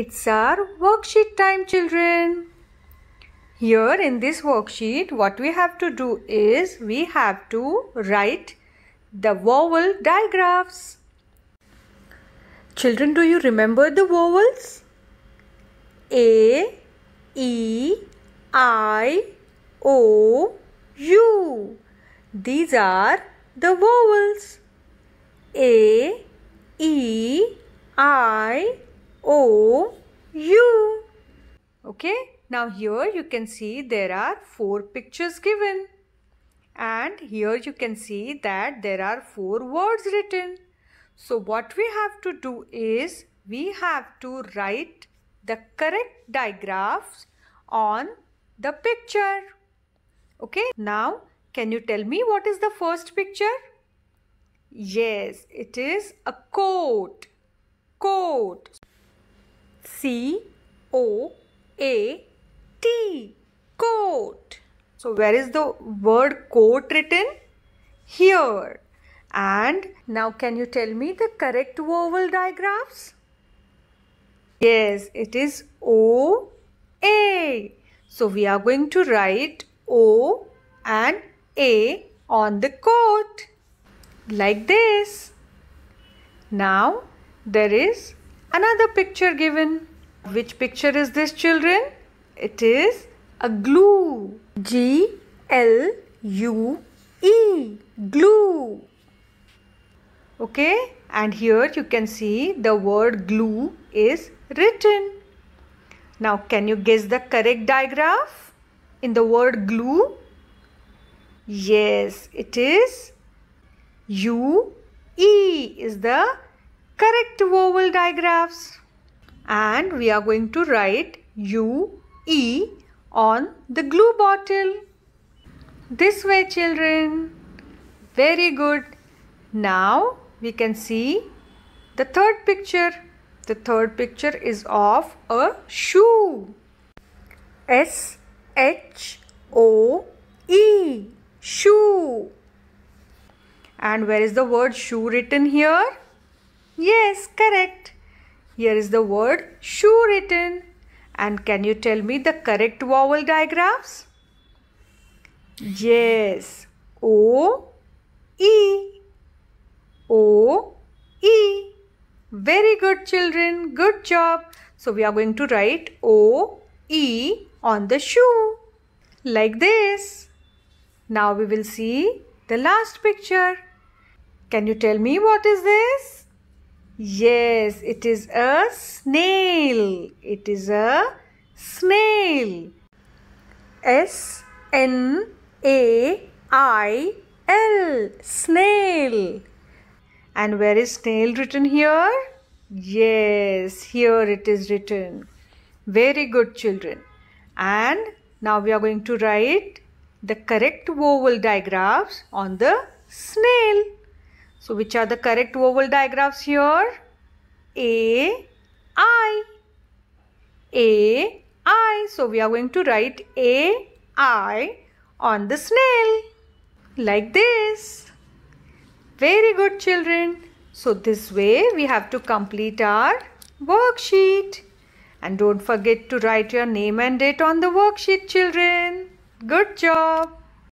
It's our worksheet time children. Here in this worksheet what we have to do is we have to write the vowel digraphs. Children do you remember the vowels? A, E, I, O, U. These are the vowels. A, E, I, O. O U. Okay, now here you can see there are four pictures given. And here you can see that there are four words written. So what we have to do is we have to write the correct digraphs on the picture. Okay, now can you tell me what is the first picture? Yes, it is a coat. Coat. C O A T coat. So where is the word coat written? Here. And now can you tell me the correct vowel digraphs? Yes, it is O A. So we are going to write O and A on the coat like this. Now there is another picture given. Which picture is this children? It is a glue. G L U E. Glue. Okay. And here you can see the word glue is written. Now can you guess the correct digraph in the word glue? Yes, it is U E is the correct vowel digraphs and we are going to write UE on the glue bottle. This way children. Very good. Now we can see the third picture. The third picture is of a shoe. S H O E shoe. And where is the word shoe written here? Yes, correct. Here is the word shoe written. And can you tell me the correct vowel digraphs? Yes. O, E. O, E. Very good children. Good job. So we are going to write O, E on the shoe. Like this. Now we will see the last picture. Can you tell me what is this? Yes, it is a snail. It is a snail. S N A I L snail. And where is snail written here? Yes, here it is written. Very good children. And now we are going to write the correct vowel digraphs on the snail. So which are the correct vowel digraphs here? A, I. A, I. So we are going to write A, I on the snail. Like this. Very good children. So this way we have to complete our worksheet. And don't forget to write your name and date on the worksheet children. Good job.